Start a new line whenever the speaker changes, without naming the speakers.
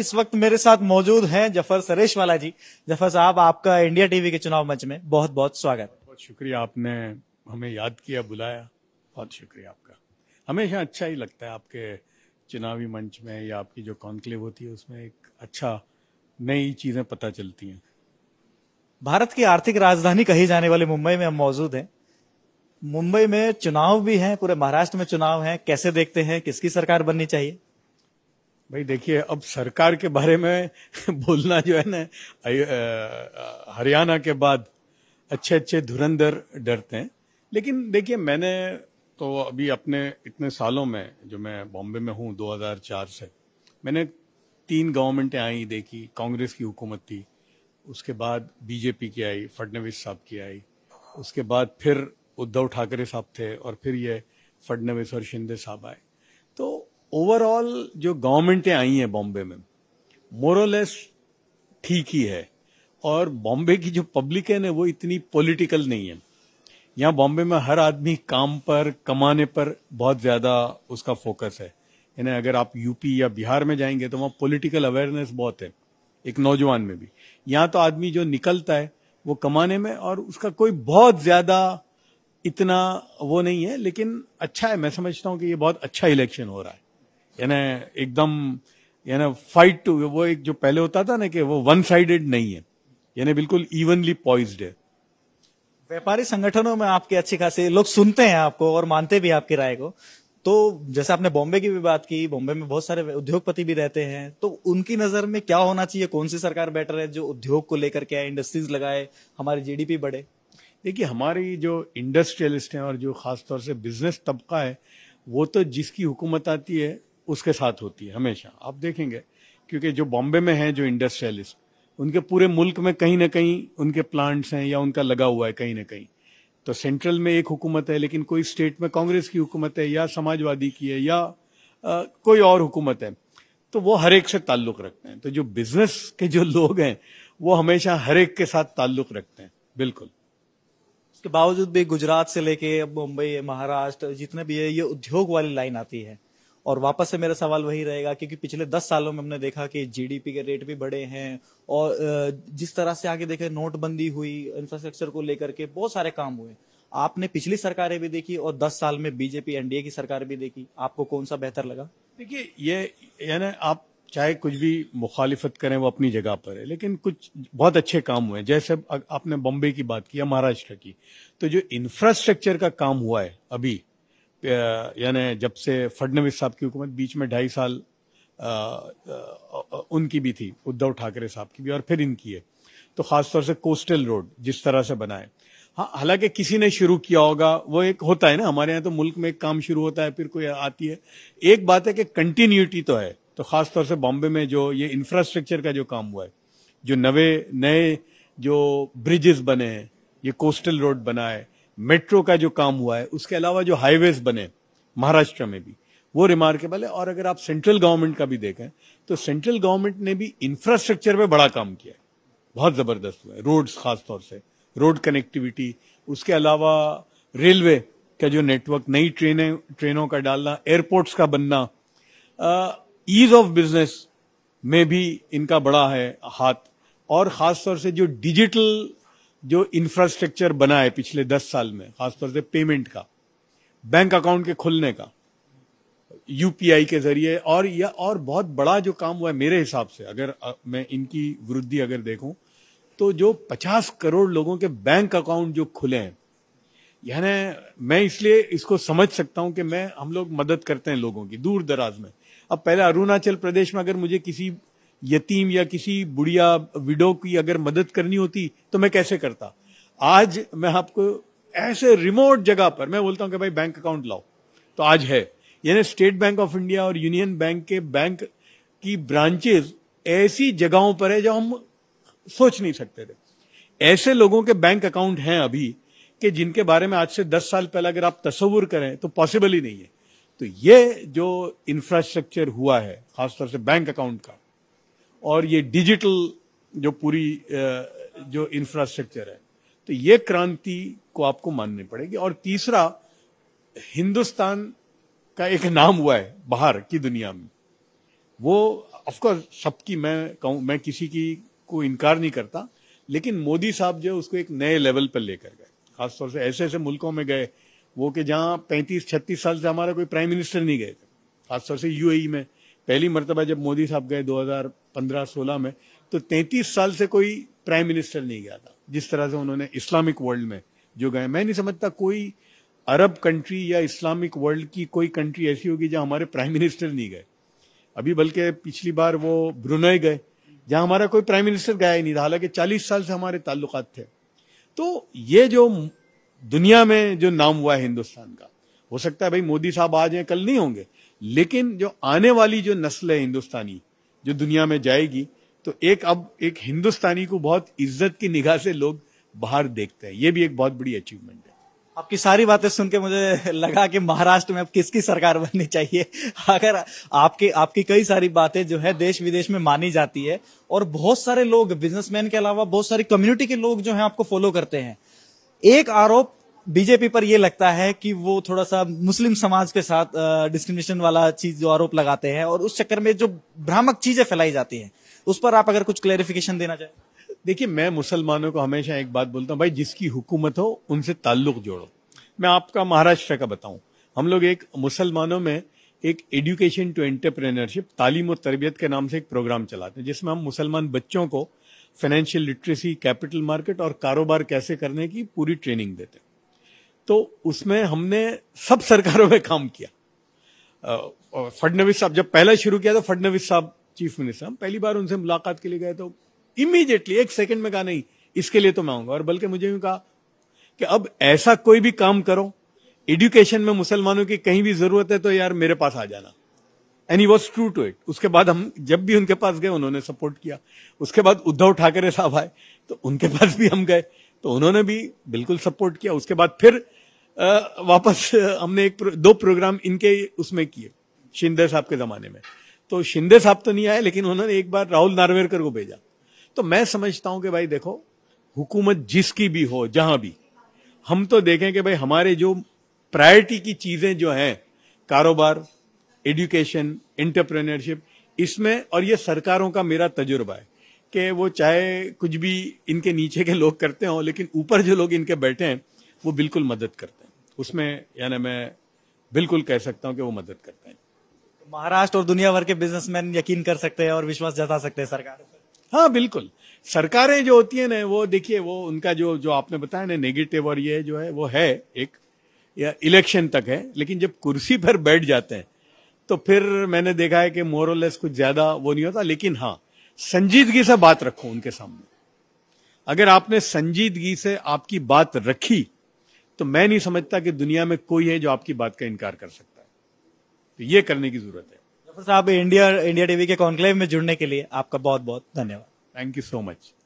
इस वक्त मेरे साथ मौजूद हैं जफर सरेश वाला जी जफर साहब आपका इंडिया टीवी के चुनाव मंच में बहुत बहुत स्वागत
बहुत शुक्रिया आपने हमें याद किया बुलाया बहुत शुक्रिया आपका हमेशा अच्छा ही लगता है आपके चुनावी मंच में या आपकी जो कॉन्क्लेव होती है उसमें
एक अच्छा नई चीजें पता चलती हैं भारत की आर्थिक राजधानी कही जाने वाले मुंबई में हम मौजूद हैं मुंबई में चुनाव भी हैं पूरे महाराष्ट्र में चुनाव हैं कैसे देखते हैं किसकी सरकार बननी चाहिए भाई देखिए अब सरकार
के बारे में बोलना जो है ना हरियाणा के बाद अच्छे अच्छे धुरंधर डरते हैं लेकिन देखिए मैंने तो अभी अपने इतने सालों में जो मैं बॉम्बे में हूँ 2004 से मैंने तीन गवर्नमेंटें आई देखी कांग्रेस की हुकूमत थी उसके बाद बीजेपी की आई फडनवीस साहब की आई उसके बाद फिर उद्धव ठाकरे साहब थे और फिर ये फडनवीस और शिंदे साहब आए तो ओवरऑल जो गवर्नमेंटें आई हैं बॉम्बे में मोरलेस ठीक ही है और बॉम्बे की जो पब्लिक है ना वो इतनी पॉलिटिकल नहीं है यहाँ बॉम्बे में हर आदमी काम पर कमाने पर बहुत ज्यादा उसका फोकस है यानी अगर आप यूपी या बिहार में जाएंगे तो वहाँ पॉलिटिकल अवेयरनेस बहुत है एक नौजवान में भी यहाँ तो आदमी जो निकलता है वो कमाने में और उसका कोई बहुत ज्यादा इतना वो नहीं है लेकिन अच्छा है मैं समझता हूँ कि ये बहुत अच्छा इलेक्शन हो रहा है यानी एकदम यानी फाइट टू वो एक जो पहले होता था ना कि वो वन साइडेड नहीं है यानी बिल्कुल इवनली पॉइज्ड है
व्यापारी संगठनों में आपके अच्छे खासे लोग सुनते हैं आपको और मानते भी आपकी राय को तो जैसे आपने बॉम्बे की भी बात की बॉम्बे में बहुत सारे उद्योगपति भी रहते हैं तो उनकी नजर में क्या होना चाहिए कौन सी सरकार बेटर है जो उद्योग को लेकर के आए इंडस्ट्रीज लगाए हमारी जीडीपी बढ़े
देखिए हमारी जो इंडस्ट्रियलिस्ट हैं और जो खासतौर से बिजनेस तबका है वो तो जिसकी हुकूमत आती है उसके साथ होती है हमेशा आप देखेंगे क्योंकि जो बॉम्बे में है जो इंडस्ट्रियलिस्ट उनके पूरे मुल्क में कहीं ना कहीं उनके प्लांट्स हैं या उनका लगा हुआ है कहीं ना कहीं तो सेंट्रल में एक हुकूमत है लेकिन कोई स्टेट में कांग्रेस की हुकूमत है या समाजवादी की है या आ, कोई और हुकूमत है तो वो हर एक से ताल्लुक रखते हैं तो जो बिजनेस के जो लोग हैं वो हमेशा हर एक के साथ ताल्लुक रखते हैं
बिल्कुल उसके बावजूद भी गुजरात से लेके अब मुंबई महाराष्ट्र जितने भी है ये उद्योग वाली लाइन आती है और वापस से मेरा सवाल वही रहेगा क्योंकि पिछले दस सालों में हमने देखा कि जीडीपी के रेट भी बढ़े हैं और जिस तरह से आगे देखे नोटबंदी हुई इंफ्रास्ट्रक्चर को लेकर के बहुत सारे काम हुए आपने पिछली सरकारें भी देखी और दस साल में बीजेपी एनडीए की सरकार भी देखी आपको कौन सा बेहतर लगा देखिए ये यानी आप चाहे कुछ भी
मुखालिफत करें वो अपनी जगह पर है लेकिन कुछ बहुत अच्छे काम हुए जैसे आपने बॉम्बे की बात की या महाराष्ट्र की तो जो इंफ्रास्ट्रक्चर का काम हुआ है अभी यानी जब से फडनवीस साहब की हुकूमत बीच में ढाई साल आ, आ, उनकी भी थी उद्धव ठाकरे साहब की भी और फिर इनकी है तो खासतौर से कोस्टल रोड जिस तरह से बनाए हाँ हालांकि किसी ने शुरू किया होगा वो एक होता है ना हमारे यहाँ तो मुल्क में एक काम शुरू होता है फिर कोई आती है एक बात है कि कंटिन्यूटी तो है तो खासतौर से बॉम्बे में जो ये इंफ्रास्ट्रक्चर का जो काम हुआ है जो नवे नए जो ब्रिजेस बने हैं ये कोस्टल रोड बनाए मेट्रो का जो काम हुआ है उसके अलावा जो हाईवेज बने महाराष्ट्र में भी वो रिमार्केबल है और अगर आप सेंट्रल गवर्नमेंट का भी देखें तो सेंट्रल गवर्नमेंट ने भी इंफ्रास्ट्रक्चर पे बड़ा काम किया है बहुत जबरदस्त हुआ है रोड्स खासतौर से रोड कनेक्टिविटी उसके अलावा रेलवे का जो नेटवर्क नई ट्रेनें ट्रेनों का डालना एयरपोर्ट्स का बनना ईज ऑफ बिजनेस में भी इनका बड़ा है हाथ और खासतौर से जो डिजिटल जो इंफ्रास्ट्रक्चर बना है पिछले दस साल में खासतौर से पेमेंट का बैंक अकाउंट के खुलने का यूपीआई के जरिए और या और बहुत बड़ा जो काम हुआ है मेरे हिसाब से अगर मैं इनकी वृद्धि अगर देखूं तो जो 50 करोड़ लोगों के बैंक अकाउंट जो खुले हैं यानी मैं इसलिए इसको समझ सकता हूं कि मैं हम लोग मदद करते हैं लोगों की दूर दराज में अब पहले अरुणाचल प्रदेश में अगर मुझे किसी यतीम या किसी बुढ़िया विडो की अगर मदद करनी होती तो मैं कैसे करता आज मैं आपको ऐसे रिमोट जगह पर मैं बोलता हूं कि भाई बैंक अकाउंट लाओ तो आज है यानी स्टेट बैंक ऑफ इंडिया और यूनियन बैंक के बैंक की ब्रांचेस ऐसी जगहों पर है जो हम सोच नहीं सकते थे ऐसे लोगों के बैंक अकाउंट हैं अभी कि जिनके बारे में आज से दस साल पहले अगर आप तस्वुर करें तो पॉसिबल ही नहीं है तो ये जो इंफ्रास्ट्रक्चर हुआ है खासतौर से बैंक अकाउंट का और ये डिजिटल जो पूरी जो इंफ्रास्ट्रक्चर है तो ये क्रांति को आपको माननी पड़ेगी और तीसरा हिंदुस्तान का एक नाम हुआ है बाहर की दुनिया में वो ऑफकोर्स सबकी मैं कहूँ मैं किसी की को इनकार नहीं करता लेकिन मोदी साहब जो उसको एक नए लेवल पर लेकर गए खासतौर से ऐसे ऐसे मुल्कों में गए वो कि जहाँ पैंतीस छत्तीस साल से हमारा कोई प्राइम मिनिस्टर नहीं गए थे खासतौर से यूएई e में पहली मरतबा जब मोदी साहब गए 2015-16 में तो 33 साल से कोई प्राइम मिनिस्टर नहीं गया था जिस तरह से उन्होंने इस्लामिक वर्ल्ड में जो गए मैं नहीं समझता कोई अरब कंट्री या इस्लामिक वर्ल्ड की कोई कंट्री ऐसी होगी जहां हमारे प्राइम मिनिस्टर नहीं गए अभी बल्कि पिछली बार वो ब्रुनई गए जहां हमारा कोई प्राइम मिनिस्टर गया ही नहीं था हालांकि चालीस साल से हमारे ताल्लुक थे तो ये जो दुनिया में जो नाम हुआ है हिंदुस्तान का हो सकता है भाई मोदी साहब आ जाए कल नहीं होंगे लेकिन जो आने वाली जो नस्ल है हिंदुस्तानी जो दुनिया में जाएगी तो एक अब एक हिंदुस्तानी को बहुत इज्जत की निगाह से लोग बाहर देखते हैं ये भी एक बहुत बड़ी अचीवमेंट है
आपकी सारी बातें सुन के मुझे लगा कि महाराष्ट्र में अब किसकी सरकार बननी चाहिए अगर आपके आपकी कई सारी बातें जो है देश विदेश में मानी जाती है और बहुत सारे लोग बिजनेसमैन के अलावा बहुत सारी कम्युनिटी के लोग जो है आपको फॉलो करते हैं एक आरोप बीजेपी पर यह लगता है कि वो थोड़ा सा मुस्लिम समाज के साथ डिस्क्रिमिनेशन वाला चीज जो आरोप लगाते हैं और उस चक्कर में जो भ्रामक चीजें फैलाई जाती हैं उस पर आप अगर कुछ क्लेरिफिकेशन देना चाहें देखिए मैं मुसलमानों को हमेशा एक बात बोलता हूँ भाई
जिसकी हुकूमत हो उनसे ताल्लुक जोड़ो मैं आपका महाराष्ट्र का बताऊं हम लोग एक मुसलमानों में एक एडुकेशन टू एंटरप्रेनरशिप तालीम और तरबियत के नाम से एक प्रोग्राम चलाते हैं जिसमें हम मुसलमान बच्चों को फाइनेंशियल लिटरेसी कैपिटल मार्केट और कारोबार कैसे करने की पूरी ट्रेनिंग देते हैं तो उसमें हमने सब सरकारों में काम किया फडनवीस साहब जब पहला शुरू किया तो फडनवीस साहब चीफ मिनिस्टर हम पहली बार उनसे मुलाकात के लिए गए तो इमीडिएटली एक सेकंड में कहा नहीं इसके लिए तो मैं आऊंगा और बल्कि मुझे भी कहा कि अब ऐसा कोई भी काम करो एडुकेशन में मुसलमानों की कहीं भी जरूरत है तो यार मेरे पास आ जाना and was true to it उसके बाद हम जब भी उनके पास गए उन्होंने सपोर्ट किया उसके बाद उद्धव ठाकरे साहब आए तो उनके पास भी हम गए तो उन्होंने भी बिल्कुल सपोर्ट किया उसके बाद फिर वापस हमने एक प्रो, दो प्रोग्राम इनके उसमें किए शिंदे साहब के जमाने में तो शिंदे साहब तो नहीं आए लेकिन उन्होंने एक बार राहुल नार्वेरकर को भेजा तो मैं समझता हूं कि भाई देखो हुकूमत जिसकी भी हो जहां भी हम तो देखें कि भाई हमारे जो प्रायोरिटी की चीजें जो हैं कारोबार एजुकेशन इंटरप्रेन्योरशिप इसमें और ये सरकारों का मेरा तजुर्बा है कि वो चाहे कुछ भी इनके नीचे के लोग करते हो लेकिन ऊपर जो लोग इनके बैठे हैं वो बिल्कुल मदद करते हैं उसमें यानी मैं बिल्कुल कह
सकता हूँ कि वो मदद करते हैं महाराष्ट्र और दुनिया भर के बिजनेसमैन यकीन कर सकते हैं और विश्वास जता सकते हैं सरकार हाँ बिल्कुल सरकारें जो होती है ना वो देखिए वो उनका जो जो आपने
बताया ना नेगेटिव और ये जो है वो है एक या इलेक्शन तक है लेकिन जब कुर्सी पर बैठ जाते हैं तो फिर मैंने देखा है कि मोरलेस कुछ ज्यादा वो नहीं होता लेकिन हाँ संजीदगी से बात रखो उनके सामने अगर आपने संजीदगी से आपकी बात रखी तो मैं नहीं समझता कि दुनिया में कोई है जो आपकी बात का इनकार कर सकता है
तो ये करने की जरूरत है साहब इंडिया इंडिया टीवी के कॉन्क्लेव में जुड़ने के लिए आपका बहुत बहुत धन्यवाद थैंक यू सो मच